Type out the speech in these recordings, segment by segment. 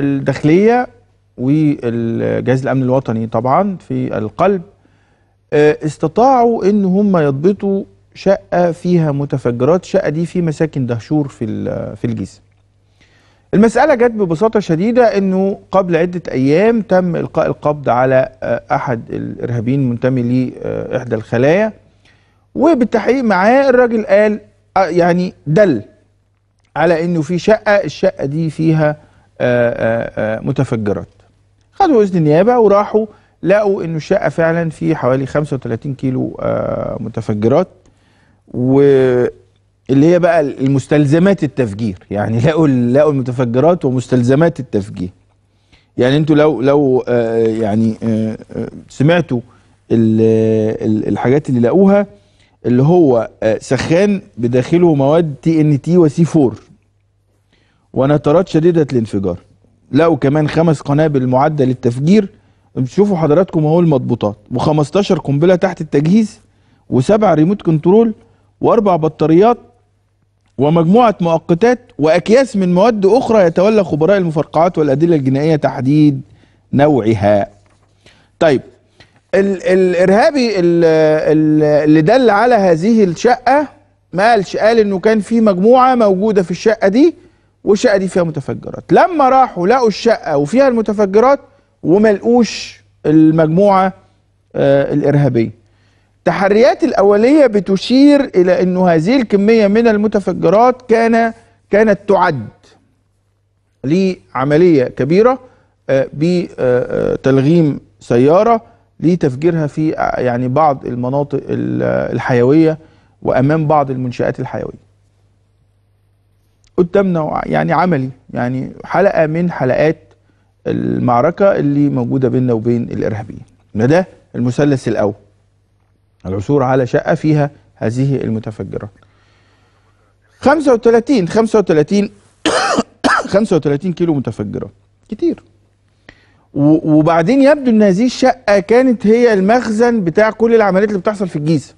الداخلية والجهاز الأمن الوطني طبعا في القلب آه، استطاعوا ان هم يضبطوا شقة فيها متفجرات الشقة دي في مساكن دهشور في في الجيزة المسألة جت ببساطة شديدة انه قبل عدة ايام تم القاء القبض على آه، احد الارهابيين المنتمي لإحدى آه، الخلايا وبالتحقيق معاه الراجل قال يعني دل على انه في شقة الشقة دي فيها آه، آه، آه، متفجرات خدوا اذن النيابه وراحوا لقوا انه الشقه فعلا في حوالي 35 كيلو متفجرات واللي هي بقى المستلزمات التفجير يعني لقوا لقوا المتفجرات ومستلزمات التفجير يعني انتوا لو لو يعني سمعتوا الحاجات اللي لقوها اللي هو سخان بداخله مواد تي ان تي وسي 4 ونترات شديدة الانفجار لقوا كمان خمس قنابل معدة للتفجير شوفوا حضراتكم اهو المضبوطات و15 قنبلة تحت التجهيز وسبع ريموت كنترول واربع بطاريات ومجموعة مؤقتات وأكياس من مواد أخرى يتولى خبراء المفرقعات والأدلة الجنائية تحديد نوعها طيب ال الإرهابي اللي دل على هذه الشقة ما قالش قال إنه كان في مجموعة موجودة في الشقة دي والشقه دي فيها متفجرات لما راحوا لقوا الشقه وفيها المتفجرات وملقوش المجموعه آه الارهابيه التحريات الاوليه بتشير الى انه هذه الكميه من المتفجرات كان كانت تعد لعمليه كبيره آه بتلغيم آه، آه، سياره لتفجيرها في آه، يعني بعض المناطق الحيويه وامام بعض المنشات الحيويه قدامنا يعني عملي يعني حلقه من حلقات المعركه اللي موجوده بيننا وبين الارهابيين ده المثلث الاول العثور على شقه فيها هذه المتفجرات 35 35 35 كيلو متفجرات كتير وبعدين يبدو ان هذه الشقه كانت هي المخزن بتاع كل العمليات اللي بتحصل في الجيزه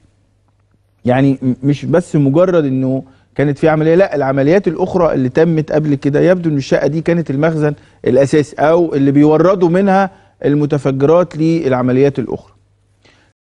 يعني مش بس مجرد انه كانت في عمليه لا العمليات الاخرى اللي تمت قبل كده يبدو ان الشقه دي كانت المخزن الاساسي او اللي بيوردوا منها المتفجرات للعمليات الاخرى